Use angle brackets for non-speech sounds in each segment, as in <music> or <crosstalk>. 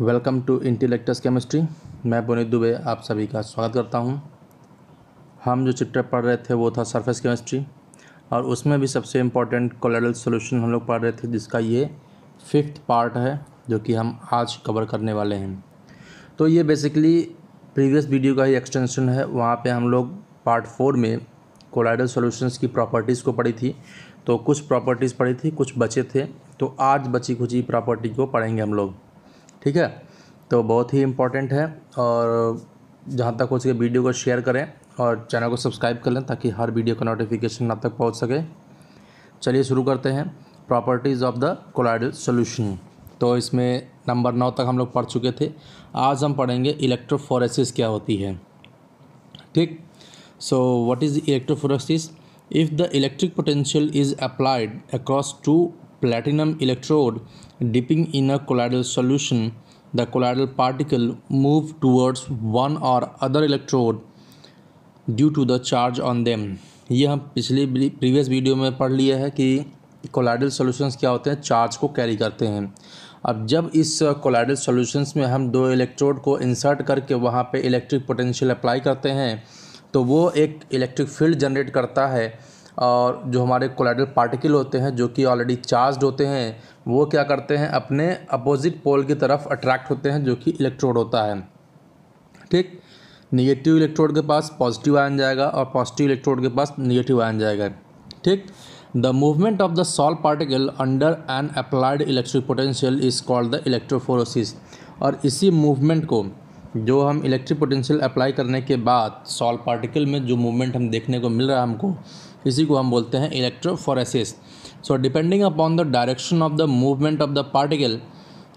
Welcome to इंटेलेक्टस chemistry मैं बुनित दुबे आप सभी का स्वागत करता हूं हम जो चैप्टर पढ़ रहे थे वो था सरफेस केमिस्ट्री और उसमें भी सबसे इम्पोर्टेंट कोलेडल सोल्यूशन हम लोग पढ़ रहे थे जिसका ये फिफ्थ पार्ट है जो कि हम आज कवर करने वाले हैं तो ये बेसिकली प्रीवियस वीडियो का ही एक्सटेंशन है वहाँ पर हम लोग पार्ट फोर में कोलाइडल सोल्यूशन की प्रॉपर्टीज़ को पढ़ी थी तो कुछ प्रॉपर्टीज़ पढ़ी थी कुछ बचे थे तो आज बची खुची प्रॉपर्टी को पढ़ेंगे हम लोग ठीक है तो बहुत ही इम्पोर्टेंट है और जहाँ तक हो सके वीडियो को शेयर करें और चैनल को सब्सक्राइब कर लें ताकि हर वीडियो का नोटिफिकेशन आप तक पहुँच सके चलिए शुरू करते हैं properties of the colloidal solution तो इसमें नंबर नौ तक हम लोग पढ़ चुके थे आज हम पढ़ेंगे इलेक्ट्रोफोरेसिस क्या होती है ठीक so what is electrophoresis if the electric potential is applied across two platinum electrode dipping in a colloidal solution, the colloidal particle move towards one or other electrode due to the charge on them. ये हम पिछले previous video में पढ़ लिया है कि colloidal solutions क्या होते हैं charge को carry करते हैं अब जब इस कोलाइडल सॉल्यूशंस में हम दो इलेक्ट्रोड को इंसर्ट करके वहाँ पे इलेक्ट्रिक पोटेंशियल अप्लाई करते हैं तो वो एक इलेक्ट्रिक फील्ड जनरेट करता है और जो हमारे कोलाइडल पार्टिकल होते हैं जो कि ऑलरेडी चार्ज होते हैं वो क्या करते हैं अपने अपोजिट पोल की तरफ अट्रैक्ट होते हैं जो कि इलेक्ट्रोड होता है ठीक निगेटिव इलेक्ट्रोड के पास पॉजिटिव आयन जाएगा और पॉजिटिव इलेक्ट्रोड के पास निगेटिव आयन जाएगा ठीक the movement of the sol particle under an applied electric potential is called the electrophoresis और इसी मूवमेंट को जो हम इलेक्ट्रिक पोटेंशियल अप्लाई करने के बाद सॉल पार्टिकल में जो मूवमेंट हम देखने को मिल रहा है हमको इसी को हम बोलते हैं electrophoresis so depending upon the direction of the movement of the particle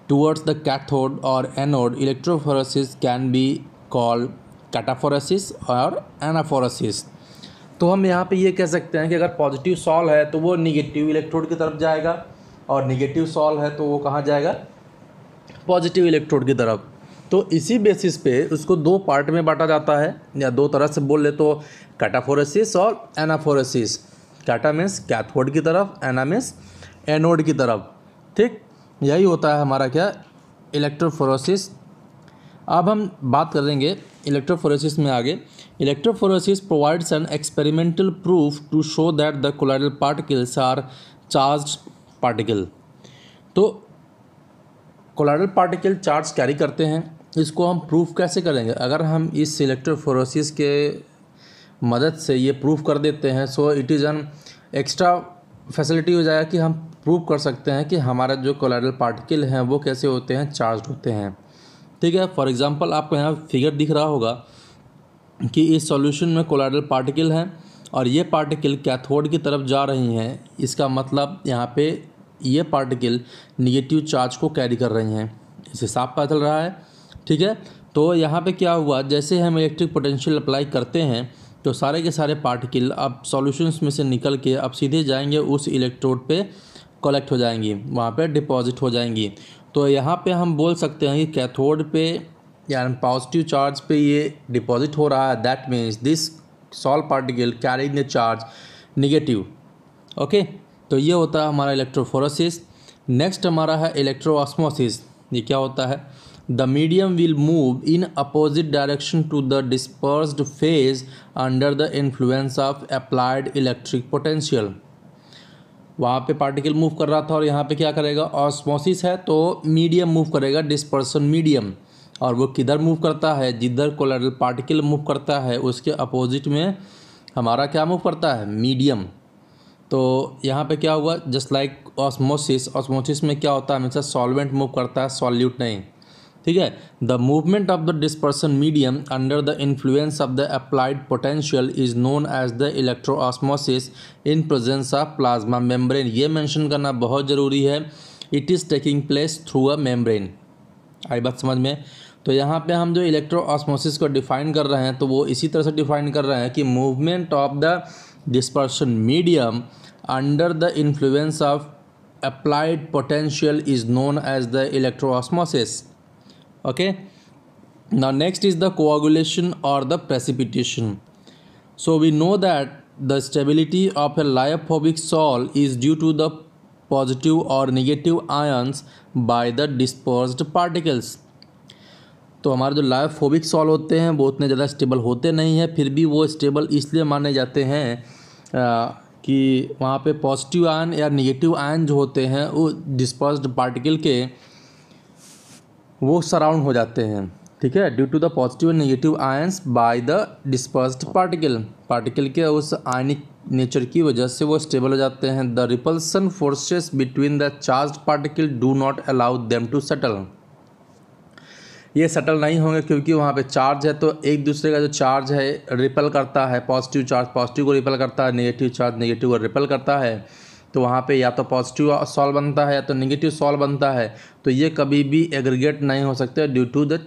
towards the cathode और anode electrophoresis can be call cataphoresis और एनाफोरेसिस तो हम यहाँ पे ये कह सकते हैं कि अगर पॉजिटिव सॉल है तो वो निगेटिव इलेक्ट्रोड की तरफ जाएगा और निगेटिव सॉल है तो वो कहाँ जाएगा पॉजिटिव इलेक्ट्रोड की तरफ तो इसी बेसिस पे उसको दो पार्ट में बांटा जाता है या दो तरह से बोल ले तो कैटाफोरेसिस और एनाफोरेसिस कैटा मीन्स कैथोड की तरफ एना मीन्स एनोड की तरफ ठीक यही होता है हमारा क्या इलेक्ट्रोफोरोसिस अब हम बात करेंगे इलेक्ट्रोफोरेसिस में आगे electrophoresis provides an experimental proof to show that the colloidal particles are charge particle तो कोलाइडल पार्टिकल चार्ज कैरी करते हैं इसको हम प्रूफ कैसे करेंगे अगर हम इस सिलेक्टर फोरोसिस के मदद से ये प्रूफ कर देते हैं so it is an extra facility हो जाएगा कि हम प्रूफ कर सकते हैं कि हमारा जो कोलाइडल पार्टिकल हैं वो कैसे होते हैं चार्ज होते हैं ठीक है फॉर एग्ज़ाम्पल आपको यहाँ फिगर दिख रहा होगा कि इस सॉल्यूशन में कोलाइडल पार्टिकल हैं और ये पार्टिकल कैथोड की तरफ जा रही हैं इसका मतलब यहाँ पे ये पार्टिकल निगेटिव चार्ज को कैरी कर रही हैं इसे साफ पता चल रहा है ठीक है तो यहाँ पे क्या हुआ जैसे हम इलेक्ट्रिक पोटेंशियल अप्लाई करते हैं तो सारे के सारे पार्टिकल अब सॉल्यूशंस में से निकल के अब सीधे जाएंगे उस इलेक्ट्रोड पे कलेक्ट हो जाएंगी वहाँ पे डिपॉजिट हो जाएंगी तो यहाँ पे हम बोल सकते हैं कि कैथोड पे यानी पॉजिटिव चार्ज पे ये डिपॉजिट हो रहा है that means this sol particle carrying the charge negative okay तो ये होता है हमारा इलेक्ट्रोफोरोसिस नेक्स्ट हमारा है इलेक्ट्रोऑस्मोसिस ये क्या होता है the medium will move in opposite direction to the dispersed phase under the influence of applied electric potential वहाँ पे पार्टिकल मूव कर रहा था और यहाँ पे क्या करेगा ऑस्मोसिस है तो मीडियम मूव करेगा डिस्पर्सन मीडियम और वो किधर मूव करता है जिधर कोलरल पार्टिकल मूव करता है उसके अपोजिट में हमारा क्या मूव करता है मीडियम तो यहाँ पे क्या हुआ जस्ट लाइक ऑस्मोसिस ऑस्मोसिस में क्या होता है हमेशा सॉल्वेंट मूव करता है सॉल्यूट नहीं ठीक है the movement of the dispersion medium under the influence of the applied potential is known as the electro osmosis in presence of plasma membrane ये मैंशन करना बहुत ज़रूरी है it is taking place through a membrane आई बात समझ में तो यहाँ पे हम जो इलेक्ट्रो ऑस्मोसिस को डिफाइन कर रहे हैं तो वो इसी तरह से डिफाइन कर रहे हैं कि movement of the dispersion medium under the influence of applied potential is known as the electro osmosis okay now next is the coagulation or the precipitation so we know that the stability of a lyophobic sol is due to the positive or negative ions by the dispersed particles तो हमारे जो lyophobic sol होते हैं वो उतने ज़्यादा stable होते नहीं हैं फिर भी वो स्टेबल इसलिए माने जाते हैं कि वहाँ पे पॉजिटिव आयन या नेगेटिव आयन जो होते हैं वो डिस्पर्स्ड पार्टिकल के वो सराउंड हो जाते हैं ठीक है due to the positive and negative ions by the dispersed particle particle के उस आयनिक नेचर की वजह से वो स्टेबल हो जाते हैं the repulsion forces between the charge particle do not allow them to settle ये सेटल नहीं होंगे क्योंकि वहाँ पे चार्ज है तो एक दूसरे का जो चार्ज है रिपल करता है पॉजिटिव चार्ज पॉजिटिव को रिपल करता है नेगेटिव चार्ज नेगेटिव को रिपल करता है तो वहाँ पे या तो पॉजिटिव सॉल्व बनता है या तो नेगेटिव सॉल्व बनता है तो ये कभी भी एग्रीगेट नहीं हो सकते due to the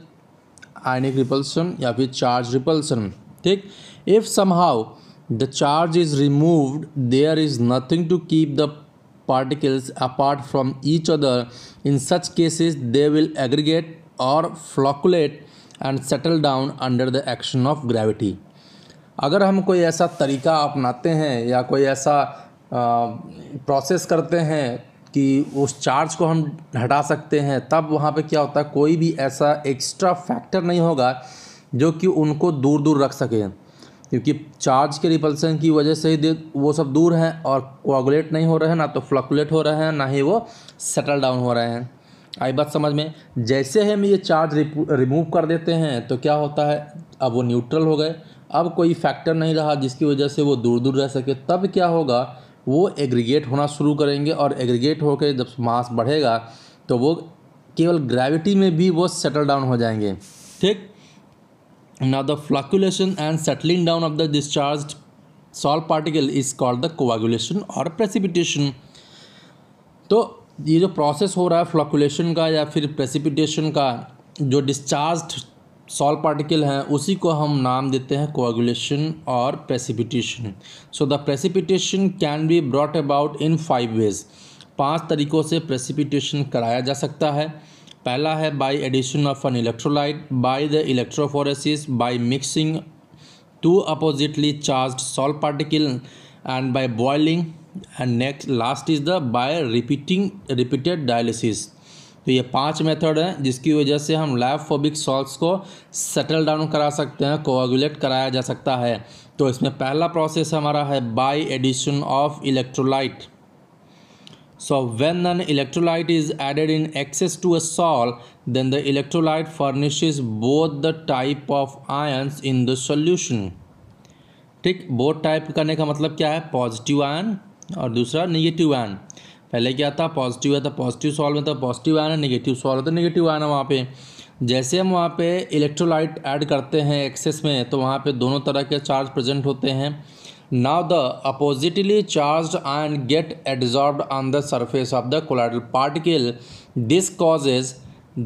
ionic repulsion या फिर चार्ज रिपल्सन ठीक if somehow the charge is removed there is nothing to keep the particles apart from each other in such cases they will aggregate और flocculate and settle down under the action of gravity अगर हम कोई ऐसा तरीका अपनाते हैं या कोई ऐसा प्रोसेस करते हैं कि उस चार्ज को हम हटा सकते हैं तब वहाँ पे क्या होता है कोई भी ऐसा एक्स्ट्रा फैक्टर नहीं होगा जो कि उनको दूर दूर रख सकें क्योंकि चार्ज के रिपल्सन की वजह से ही वो सब दूर हैं और कोगुलेट नहीं हो रहे हैं ना तो फ्लकुलेट हो रहे हैं ना ही वो सेटल डाउन हो रहे हैं आई बात समझ में जैसे ही हम ये चार्ज रिमूव कर देते हैं तो क्या होता है अब वो न्यूट्रल हो गए अब कोई फैक्टर नहीं रहा जिसकी वजह से वो दूर दूर रह सके तब क्या होगा वो एग्रीगेट होना शुरू करेंगे और एग्रीगेट होकर जब मास बढ़ेगा तो वो केवल ग्रेविटी में भी वो सेटल डाउन हो जाएंगे ठीक ना the flocculation and settling down of the discharge sol particle is called the coagulation और प्रेसिपिटेशन तो ये जो प्रोसेस हो रहा है फ्लक्यूलेशन का या फिर प्रेसिपिटेशन का जो डिस्चार्ज सॉल्ट पार्टिकल हैं उसी को हम नाम देते हैं कोगुलेशन और precipitation so the precipitation can be brought about in five ways पांच तरीक़ों से प्रेसिपिटेशन कराया जा सकता है पहला है by addition of an electrolyte by the electrophoresis by mixing two oppositely charge salt particle and by boiling and next last is the by repeating repeated dialysis तो ये पांच मेथड हैं जिसकी वजह से हम फोबिक सॉल्ट्स को सेटल डाउन करा सकते हैं कोआगुलेट कराया जा सकता है तो इसमें पहला प्रोसेस हमारा है by addition of electrolyte so when an electrolyte is added in excess to a salt then the electrolyte furnish both the type of ions in the solution ठीक बोथ टाइप करने का मतलब क्या है पॉजिटिव आयन और दूसरा negative ion पहले क्या था पॉजिटिव है तो पॉजिटिव सॉल्व में तो पॉजिटिव आना नेगेटिव सॉल्व है निगेटिव नेगेटिव आना वहाँ पे जैसे हम वहाँ पे इलेक्ट्रोलाइट ऐड करते हैं एक्सेस में तो वहाँ पे दोनों तरह के चार्ज प्रेजेंट होते हैं now the oppositely charge ion get adsorb on the surface of the colloidal particle this causes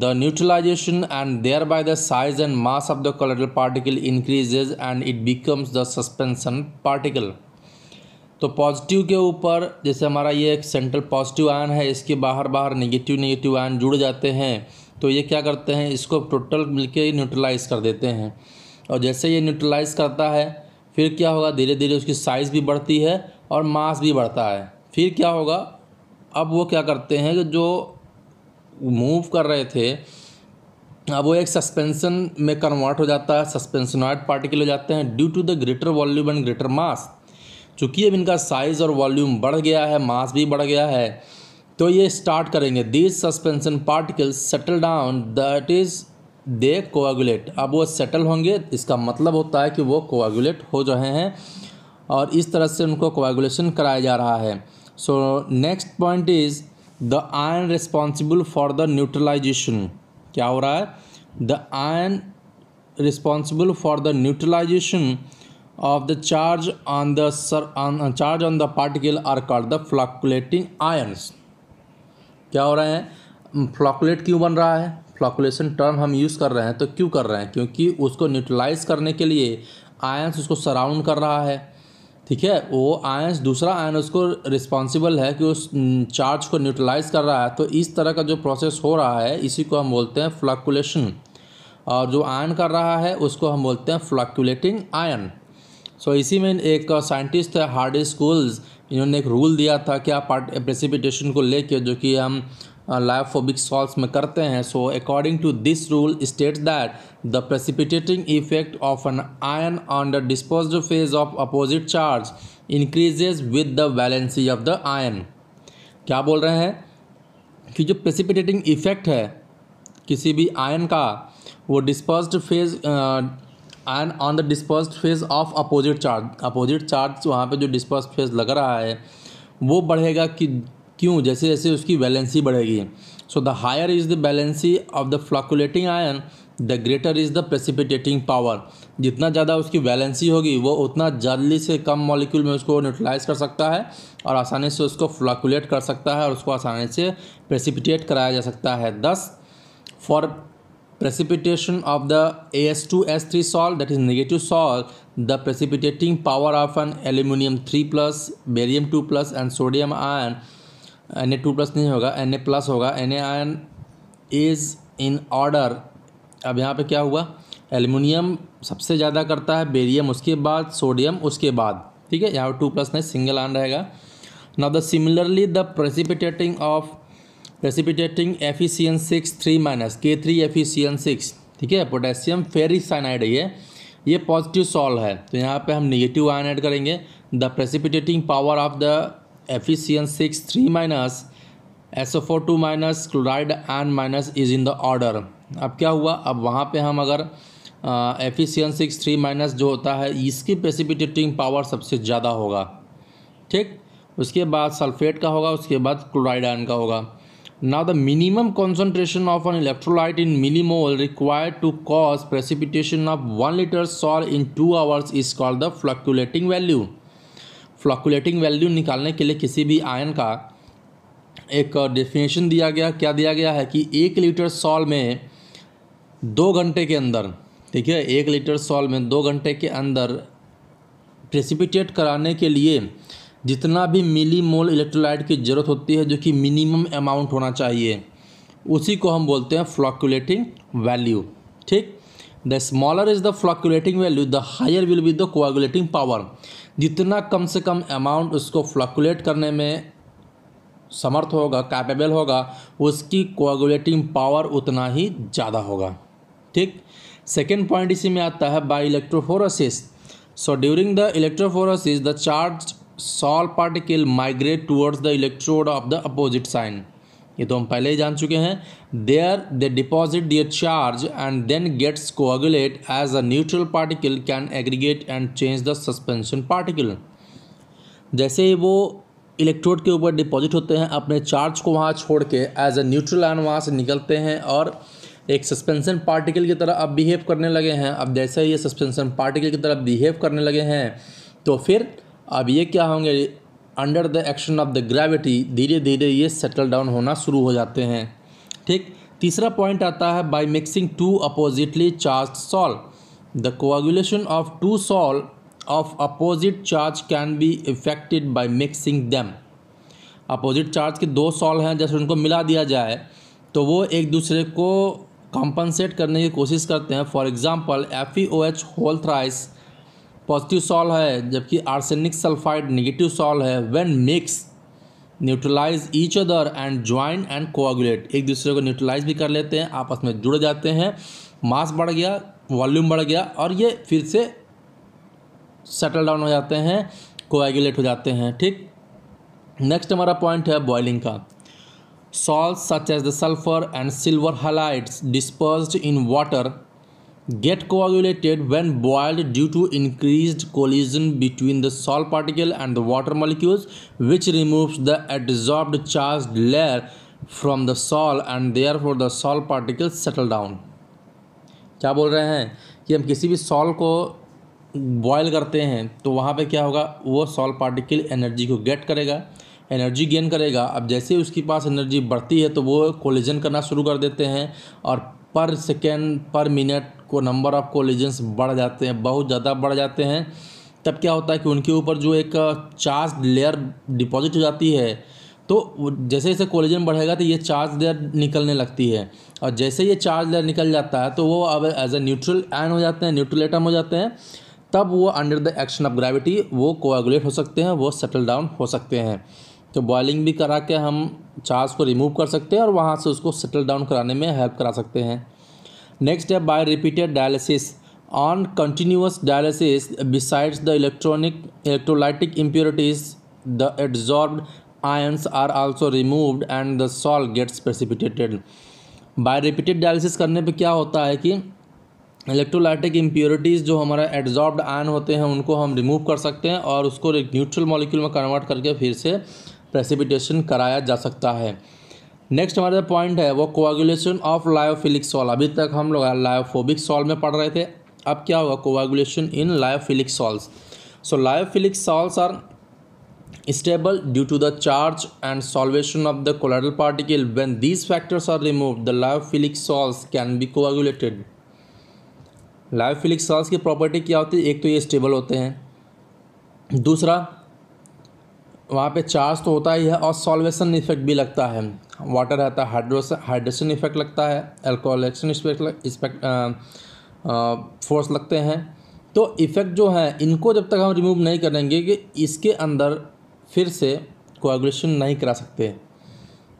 the neutralisation and thereby the size and mass of the colloidal particle increases and it becomes the suspension particle तो positive के ऊपर जैसे हमारा ये एक central positive ion है इसके बाहर बाहर नेगेटिव नेगेटिव आयन जुड़ जाते हैं तो ये क्या करते हैं इसको टोटल मिलके न्यूट्रलाइज कर देते हैं और जैसे ये न्यूट्रलाइज करता है फिर क्या होगा धीरे धीरे उसकी साइज़ भी बढ़ती है और मास भी बढ़ता है फिर क्या होगा अब वो क्या करते हैं कि जो मूव कर रहे थे अब वो एक सस्पेंशन में कन्वर्ट हो जाता है सस्पेंशनॉइड पार्टिकल हो जाते हैं due to the greater volume and greater mass चूँकि अब इनका साइज़ और वॉल्यूम बढ़ गया है मास भी बढ़ गया है तो ये स्टार्ट करेंगे these suspension particles settle down that is they coagulate अब वो सेटल होंगे इसका मतलब होता है कि वो कोआगुलेट हो रहे हैं और इस तरह से उनको कोआगुलेशन कराया जा रहा है so next point is the ion responsible for the neutralisation क्या हो रहा है the ion responsible for the neutralisation of the charge on the सर on, charge uh, charge on the particle are called the ions ions क्या हो रहे हैं flocculate क्यों बन रहा है फ्लॉकुलेशन टर्म हम यूज़ कर रहे हैं तो क्यों कर रहे हैं क्योंकि उसको न्यूट्रलाइज करने के लिए आयन्स उसको सराउंड कर रहा है ठीक है वो आयंस दूसरा आयन उसको रिस्पॉन्सिबल है कि उस चार्ज को न्यूट्रलाइज कर रहा है तो इस तरह का जो प्रोसेस हो रहा है इसी को हम बोलते हैं फ्लॉकुलेशन और जो आयन कर रहा है उसको हम बोलते हैं फ्लॉकुलेटिंग आयन सो so, इसी में एक साइंटिस्ट है हार्ड स्कूल्स इन्होंने एक रूल दिया था कि आप प्रेसिपिटेशन को लेके जो कि हम लाइफोबिक सॉल्व में करते हैं so according to this rule state that the precipitating effect of an ion on the dispose phase of opposite charge increases with the valency of the ion क्या बोल रहे हैं कि जो प्रेसिपिटेटिंग इफेक्ट है किसी भी आयन का वो dispersed phase and on the disperse phase of opposite charge opposite charge वहाँ पे जो डिस्पर्स फेज लग रहा है वो बढ़ेगा कि क्यों जैसे जैसे उसकी वैलेंसी बढ़ेगी so the higher is the valency of the flocculating ion the greater is the precipitating power जितना ज़्यादा उसकी वैलेंसी होगी वो उतना जल्दी से कम मॉलिक्यूल में उसको न्यूट्रलाइज कर सकता है और आसानी से उसको फ्लॉकुलेट कर सकता है और उसको आसानी से प्रेसिपिटेट कराया जा सकता है दस for precipitation of the as2s3 salt that is negative salt the precipitating power of an aluminium 3 plus barium 2 plus and sodium ion Na2 plus two plus नहीं होगा एन ए प्लस होगा N A ion is in order अब यहाँ पे क्या हुआ aluminium सबसे ज़्यादा करता है बेरियम उसके बाद सोडियम उसके बाद ठीक है यहाँ पर टू प्लस नहीं सिंगल आन रहेगा now the similarly the precipitating of precipitating efficient six three minus के थ्री एफिशियन सिक्स ठीक है पोटेशियम फेरिक साइनाइड है ये ये पॉजिटिव सॉल्व है तो यहाँ पे हम निगेटिव आयन ऐड करेंगे the precipitating power of the एफिशियन six three minus S four two minus chloride ion minus is in the order अब क्या हुआ अब वहाँ पे हम अगर एफिशियन सिक्स थ्री माइनस जो होता है इसकी प्रेसिपिटेटिंग पावर सबसे ज़्यादा होगा ठीक उसके बाद सल्फेट का होगा उसके बाद क्लोराइड आयन का होगा Now the minimum concentration of an electrolyte in millimole required to cause precipitation of 1 liter soil in 2 hours is called the fluculating value. Flocculating value निकालने के लिए किसी भी आयन का एक डेफिनेशन दिया गया क्या दिया गया है कि एक लीटर सॉल में दो घंटे के अंदर ठीक है एक लीटर सॉल में दो घंटे के अंदर प्रेसिपिटेट कराने के लिए जितना भी मिली मोल इलेक्ट्रोलाइट की ज़रूरत होती है जो कि मिनिमम अमाउंट होना चाहिए उसी को हम बोलते हैं फ्लॉक्यूलेटिंग वैल्यू ठीक the smaller is the flocculating value the higher will be the coagulating power जितना कम से कम अमाउंट उसको फ्लॉक्यूलेट करने में समर्थ होगा कैपेबल होगा उसकी कोआगुलेटिंग पावर उतना ही ज़्यादा होगा ठीक सेकेंड पॉइंट इसी में आता है by electrophoresis so during the electrophoresis the charge sol particle migrate towards the electrode of the opposite sign ये तो हम पहले ही जान चुके हैं there they deposit their charge and then gets coagulate as a neutral particle can aggregate and change the suspension particle जैसे ही वो इलेक्ट्रोड के ऊपर डिपॉजिट होते हैं अपने चार्ज को वहाँ छोड़ के एज अ न्यूट्रल आयन वहाँ से निकलते हैं और एक सस्पेंशन पार्टिकल की तरह अब बिहेव करने लगे हैं अब जैसे ही ये सस्पेंशन पार्टिकल की तरह बिहेव करने लगे हैं तो फिर अब ये क्या होंगे under the action of the gravity धीरे धीरे ये सेटल डाउन होना शुरू हो जाते हैं ठीक तीसरा पॉइंट आता है by mixing two oppositely charge sol the coagulation of two sol of opposite charge can be effected by mixing them opposite charge के दो सॉल हैं जैसे उनको मिला दिया जाए तो वो एक दूसरे को कॉम्पनसेट करने की कोशिश करते हैं for example F E O H whole thrice positive sol है जबकि आर्सेनिक सल्फाइड निगेटिव सॉल है when mix neutralise each other and join and coagulate एक दूसरे को न्यूट्रलाइज भी कर लेते हैं आपस में जुड़ जाते हैं मास बढ़ गया वॉल्यूम बढ़ गया और ये फिर से सेटल डाउन हो जाते हैं कोएगुलेट हो जाते हैं ठीक नेक्स्ट हमारा पॉइंट है बॉइलिंग का salt such as the sulphur and silver halides dispersed in water get coagulated when boiled due to increased collision between the salt particle and the water molecules which removes the adsorbed charged layer from the salt and therefore the salt particles settle down क्या बोल रहे हैं कि हम किसी भी sol को boil करते हैं तो वहाँ पे क्या होगा वो सॉल पार्टिकल एनर्जी को गेट करेगा एनर्जी गेन करेगा अब जैसे उसके पास एनर्जी बढ़ती है तो वो कोलिजन करना शुरू कर देते हैं और पर सेकेंड पर मिनट को नंबर ऑफ कोलिजन्स बढ़ जाते हैं बहुत ज़्यादा बढ़ जाते हैं तब क्या होता है कि उनके ऊपर जो एक चार्ज लेयर डिपॉजिट हो जाती है तो जैसे जैसे कोलिजन बढ़ेगा तो ये चार्ज लेयर निकलने लगती है और जैसे ये चार्ज लेयर निकल जाता है तो वो अब एज ए न्यूट्रल एन हो जाते हैं न्यूट्रल एटम हो जाते हैं तब वो under the action of gravity वो कोएगुलेट हो सकते हैं वो सेटल डाउन हो सकते हैं तो बॉयलिंग भी करा के हम चार्ज को रिमूव कर सकते हैं और वहाँ से उसको सेटल डाउन कराने में हेल्प करा सकते हैं नेक्स्ट है by repeated dialysis on continuous dialysis besides the electronic electrolytic impurities the adsorb ions are also removed and the sol gets precipitated by repeated dialysis करने पर क्या होता है कि इलेक्ट्रोलाइटिक इम्प्योरिटीज़ जो हमारा एड्जॉर्ब्ड आयन होते हैं उनको हम रिमूव कर सकते हैं और उसको एक न्यूट्रल मॉलिक्यूल में कन्वर्ट करके फिर से प्रेसिपिटेशन कराया जा सकता है नेक्स्ट हमारा जो पॉइंट है वो कोवागुलेशन ऑफ लायोफिलिक सॉल अभी तक हम लोग लायोफोबिक सॉल में पढ़ रहे थे अब क्या होगा coagulation in lyophilic sols so lyophilic sols are stable due to the charge and solvation of the colloidal particle when these factors are remove the lyophilic sols can be coagulated lyophilic sols की property क्या होती है एक तो ये stable होते हैं दूसरा वहाँ पे चार्ज तो होता ही है और सॉल्वेशन इफेक्ट भी लगता है वाटर रहता है हाइड्रोस हाइड्रेशन इफेक्ट लगता है एल्कोहलेक्शन इफेक्ट फोर्स लगते हैं तो इफ़ेक्ट जो है इनको जब तक हम रिमूव नहीं करेंगे कि इसके अंदर फिर से कोएगुलेशन नहीं करा सकते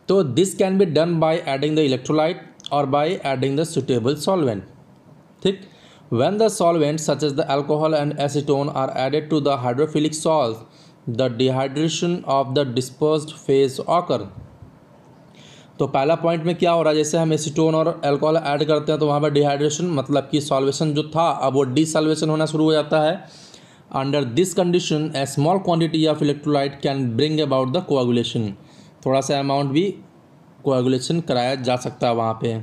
तो this can be done by adding the electrolyte और by adding the suitable solvent ठीक when the solvent such is the alcohol and acetone are added to the hydrophilic salt the dehydration of the disperse phase occur तो पहला point में क्या हो रहा है जैसे हम एसीटोन और अल्कोहल ऐड करते हैं तो वहाँ पर डिहाइड्रेशन मतलब कि सॉल्वेशन जो था अब वो डिसॉल्वेशन होना शुरू हो जाता है under this condition a small quantity of electrolyte can bring about the coagulation थोड़ा सा अमाउंट भी कोएगुलेशन कराया जा सकता है वहाँ पे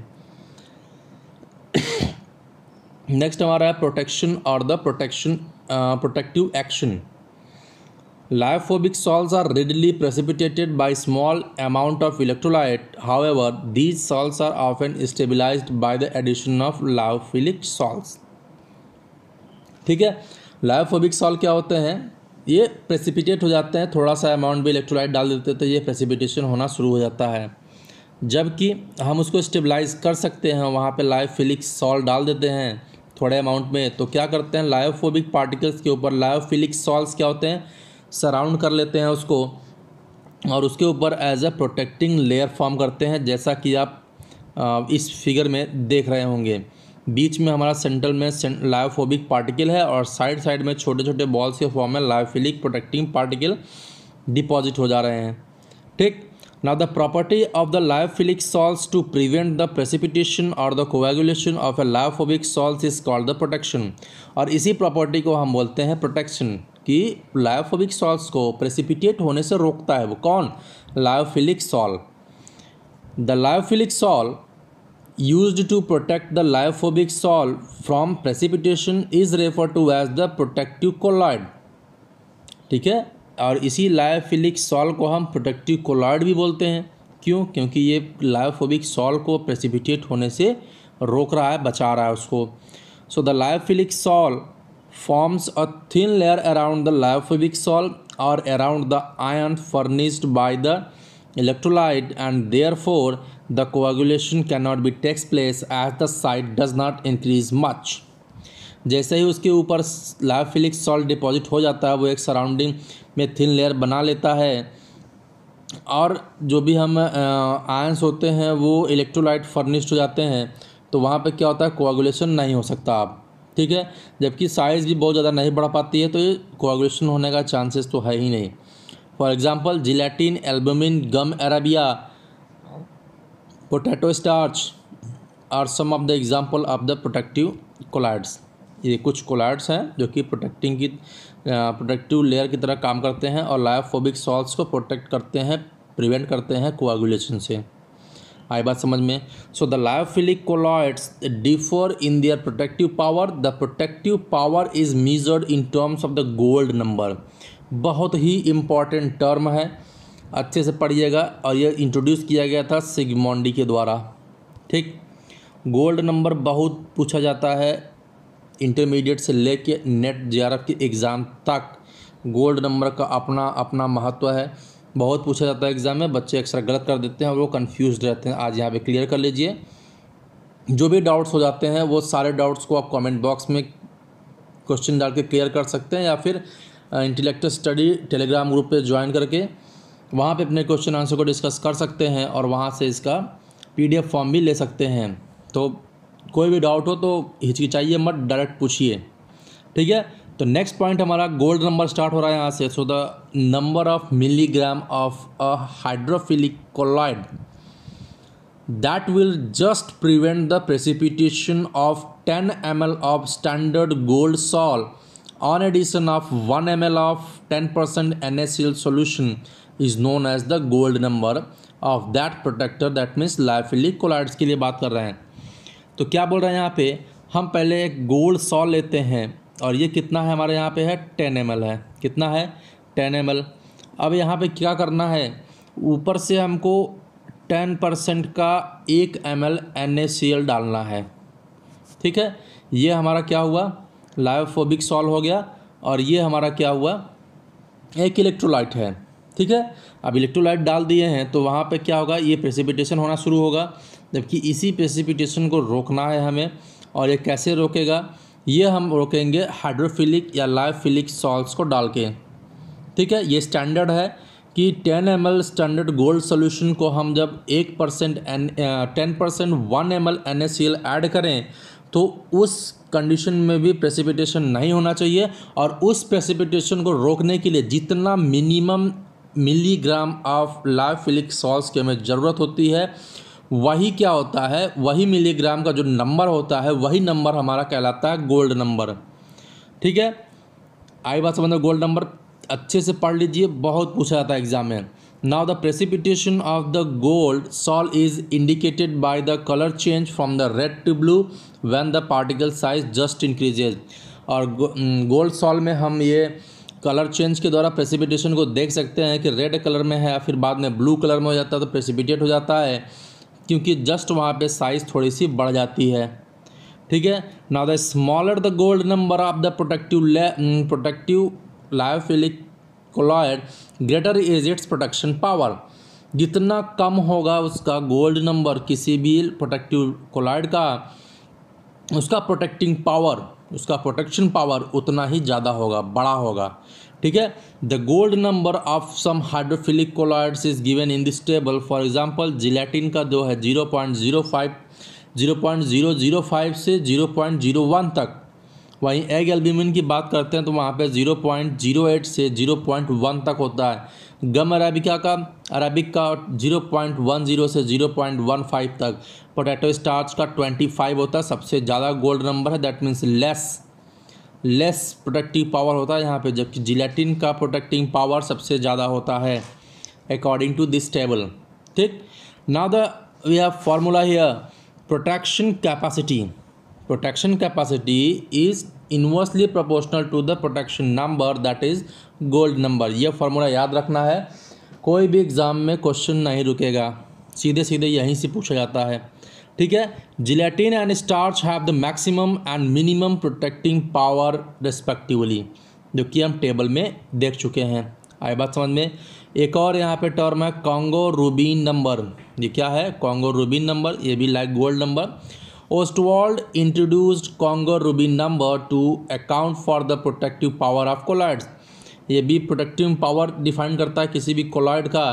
नेक्स्ट <coughs> हमारा है प्रोटेक्शन और the protection protective action Lyophilic salts are readily precipitated by small amount of electrolyte. However, these salts are often stabilized by the addition of lyophilic salts. ठीक है लायोफोबिक सॉल्ट क्या होते हैं ये प्रेसिपिटेट हो जाते हैं थोड़ा सा अमाउंट भी इलेक्ट्रोलाइट डाल देते हैं तो ये प्रेसिपिटेशन होना शुरू हो जाता है जबकि हम उसको स्टेबलाइज कर सकते हैं वहाँ पे लायोफिलिक सॉल्ट डाल देते हैं थोड़े अमाउंट में तो क्या करते हैं लायोफोबिक पार्टिकल्स के ऊपर लायोफिलिक सॉल्ट क्या होते हैं सराउंड कर लेते हैं उसको और उसके ऊपर as a protecting layer form करते हैं जैसा कि आप इस फिगर में देख रहे होंगे बीच में हमारा सेंट्रल में लाइफोबिक पार्टिकल है और साइड साइड में छोटे छोटे बॉल्स के फॉर्म में लाइफिलिक प्रोटेक्टिंग पार्टिकल डिपॉजिट हो जा रहे हैं ठीक now the property of the lyophilic sols to prevent the precipitation और the coagulation of a lyophobic sols is called the protection और इसी प्रॉपर्टी को हम बोलते हैं प्रोटेक्शन कि लायोफोबिक सॉल्स को प्रेसिपिटेट होने से रोकता है वो कौन lyophilic sol the lyophilic sol use to protect the lyophobic sol from precipitation is refer to as the protective colloid ठीक है और इसी लायोफिलिक सॉल को हम प्रोटेक्टिव कोलॉइड भी बोलते हैं क्यों क्योंकि ये लायोफोबिक सॉल को प्रेसिपिटेट होने से रोक रहा है बचा रहा है उसको so the lyophilic sol forms a thin layer around the lyophilic salt or around the ion furnished by the electrolyte and therefore the coagulation cannot be takes place as the site does not increase much जैसे ही उसके ऊपर lyophilic salt deposit हो जाता है वो एक surrounding में thin layer बना लेता है और जो भी हम आयंस होते हैं वो इलेक्ट्रोलाइट फर्निश्ड हो जाते हैं तो वहाँ पे क्या होता है कोआगुलेशन नहीं हो सकता आप ठीक है जबकि साइज़ भी बहुत ज़्यादा नहीं बढ़ पाती है तो ये कोआगुलेशन होने का चांसेस तो है ही नहीं for example gelatin albumin gum arabia potato starch are some of the example of the protective colloids ये कुछ कोलाइड्स हैं जो कि प्रोटेक्टिंग की प्रोटेक्टिव लेयर की तरह काम करते हैं और लाइफोबिक सॉल्ट्स को प्रोटेक्ट करते हैं प्रिवेंट करते हैं कोआगुलेशन से आई बात समझ में so the lyophilic colloids differ in their protective power the protective power is measured in terms of the gold number बहुत ही इंपॉर्टेंट टर्म है अच्छे से पढ़िएगा और यह इंट्रोड्यूस किया गया था सिगमोंडी के द्वारा ठीक गोल्ड नंबर बहुत पूछा जाता है इंटरमीडिएट से लेके नेट जे के एग्ज़ाम तक गोल्ड नंबर का अपना अपना महत्व है बहुत पूछा जाता है एग्ज़ाम में बच्चे अक्सर गलत कर देते हैं और वो कन्फ्यूज़ रहते हैं आज यहाँ पे क्लियर कर लीजिए जो भी डाउट्स हो जाते हैं वो सारे डाउट्स को आप कमेंट बॉक्स में क्वेश्चन डाल के क्लियर कर सकते हैं या फिर इंटेलेक्चुअल स्टडी टेलीग्राम ग्रुप पे ज्वाइन करके वहाँ पे अपने क्वेश्चन आंसर को डिस्कस कर सकते हैं और वहाँ से इसका पीडीएफ फॉर्म भी ले सकते हैं तो कोई भी डाउट हो तो हिचकिचाइए मत डायरेक्ट पूछिए ठीक है तो नेक्स्ट पॉइंट हमारा गोल्ड नंबर स्टार्ट हो रहा है यहाँ से so the number of milligram of a hydrophilic colloid that will just prevent the precipitation of ten M L of standard gold sol on addition of one M L of ten percent N S C L solution is known as the gold number of that protector that means lyophilic colloids के लिए बात कर रहे हैं तो क्या बोल रहे हैं यहाँ पे हम पहले एक गोल्ड सॉल लेते हैं और ये कितना है हमारे यहाँ पे है टेन एम है कितना है टेन एम अब यहाँ पे क्या करना है ऊपर से हमको टेन परसेंट का एक M L N A C L डालना है ठीक है ये हमारा क्या हुआ लाइफोबिक सॉल्व हो गया और ये हमारा क्या हुआ एक इलेक्ट्रोलाइट है ठीक है अब इलेक्ट्रोलाइट डाल दिए हैं तो वहाँ पे क्या होगा ये प्रेसिपिटेशन होना शुरू होगा जबकि इसी प्रेसिपिटेशन को रोकना है हमें और ये कैसे रोकेगा ये हम रोकेंगे हाइड्रोफिलिक या लाइफिलिक सॉल्ट को डाल के ठीक है ये स्टैंडर्ड है कि 10 एम स्टैंडर्ड गोल्ड सोल्यूशन को हम जब एक percent N ten percent one M L N add करें तो उस कंडीशन में भी प्रेसिपिटेशन नहीं होना चाहिए और उस प्रेसिपिटेशन को रोकने के लिए जितना minimum milligram of lyophilic sols की हमें ज़रूरत होती है वही क्या होता है वही मिलीग्राम का जो नंबर होता है वही नंबर हमारा कहलाता है गोल्ड नंबर ठीक है आई बात समझ गोल्ड नंबर अच्छे से पढ़ लीजिए बहुत पूछा जाता है एग्जाम में now the precipitation of the gold sol is indicated by the colour change from the red to blue when the particle size just increases और गोल्ड सॉल mm, में हम ये कलर चेंज के द्वारा प्रेसिपिटेशन को देख सकते हैं कि रेड कलर में है या फिर बाद में ब्लू कलर में हो जाता है तो प्रेसिपिटेट हो जाता है क्योंकि जस्ट वहाँ पे साइज़ थोड़ी सी बढ़ जाती है ठीक है ना the smaller the gold number of the protective protective lyophilic colloid greater is its protection power जितना कम होगा उसका गोल्ड नंबर किसी भी प्रोटेक्टिव कोलॉयड का उसका प्रोटेक्टिंग पावर उसका प्रोटेक्शन पावर उतना ही ज़्यादा होगा बड़ा होगा ठीक है the gold number of some hydrophilic colloids is given in this table for example gelatin का जो है zero point zero five zero point zero zero five से जीरो पॉइंट जीरो वन तक वहीं एग एल्ब्यूमिन की बात करते हैं तो वहाँ पे जीरो पॉइंट जीरो एट से जीरो पॉइंट वन तक होता है गम अरेबिका का अराबिक का जीरो पॉइंट वन जीरो से जीरो पॉइंट वन फाइव तक पोटैटो स्टार्च का ट्वेंटी फाइव होता है सबसे ज़्यादा गोल्ड नंबर है that means less less protective power होता है यहाँ पे जबकि जिलेटिन का प्रोटेक्टिंग पावर सबसे ज़्यादा होता है अकॉर्डिंग टू दिस टेबल ठीक now the we have formula here protection capacity protection capacity is inversely proportional to the protection number that is gold number यह फार्मूला याद रखना है कोई भी एग्ज़ाम में क्वेश्चन नहीं रुकेगा सीधे सीधे यहीं से पूछा जाता है ठीक है gelatin and starch have the maximum and minimum protecting power respectively जो कि हम टेबल में देख चुके हैं आई बात समझ में एक और यहाँ पे टर्म है कॉन्गो रूबीन नंबर ये क्या है कॉन्गो रूबीन नंबर ये भी like gold number Ostwald introduced Congo rubin number to account for the protective power of colloids ये भी प्रोटेक्टिव पावर डिफाइन करता है किसी भी कोलाइड का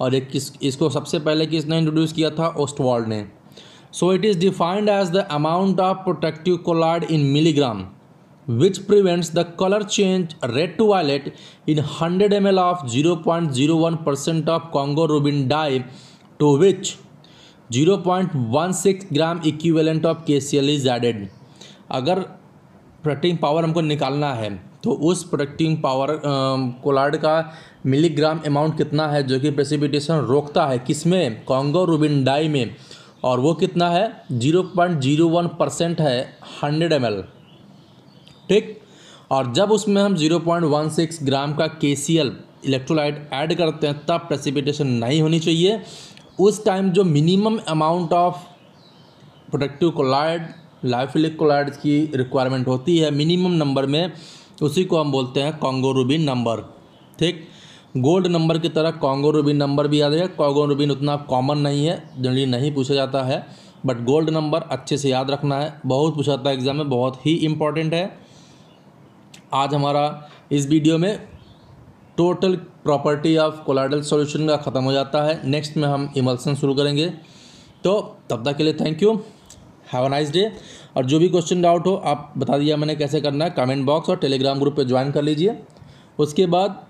और एक किस इसको सबसे पहले किसने इंट्रोड्यूस किया था ओस्टवर्ल्ड ने So it is defined as the amount of protective collard in milligram which prevents the color change red to violet in 100 ml of 0.01% of Congo rubin dye to which 0.16 gram equivalent of K C L is added अगर protecting power हमको निकालना है तो उस protecting power colloid का milligram amount कितना है जो कि प्रेसिपिटेशन रोकता है किसमें कॉन्गो रूबिन डाई में और वो कितना है zero point zero one percent है हंड्रेड एम ठीक और जब उसमें हम zero point one six gram का K C L electrolyte add करते हैं तब प्रेसिपिटेशन नहीं होनी चाहिए उस टाइम जो minimum amount of productive colloid lyophilic colloid की रिक्वायरमेंट होती है मिनिमम नंबर में उसी को हम बोलते हैं कॉन्गोरूबिन नंबर ठीक गोल्ड नंबर की तरह कॉन्गो रूबिन नंबर भी याद रहे कॉन्गो रूबिन उतना कॉमन नहीं है जनरली नहीं पूछा जाता है बट गोल्ड नंबर अच्छे से याद रखना है बहुत पूछा जाता है एग्ज़ाम में बहुत ही इम्पॉर्टेंट है आज हमारा इस वीडियो में total property of colloidal solution का ख़त्म हो जाता है नेक्स्ट में हम इमल्सन शुरू करेंगे तो तब तक के लिए thank you have a nice day और जो भी क्वेश्चन डाउट हो आप बता दिया मैंने कैसे करना है कमेंट बॉक्स और टेलीग्राम ग्रुप पे ज्वाइन कर लीजिए उसके बाद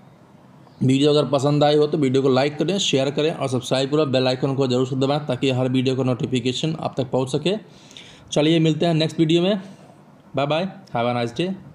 वीडियो अगर पसंद आई हो तो वीडियो को लाइक करें शेयर करें और सब्सक्राइब करें बेल आइकन को जरूर से दबाएं ताकि हर वीडियो का नोटिफिकेशन आप तक पहुंच सके चलिए मिलते हैं नेक्स्ट वीडियो में bye bye have a nice day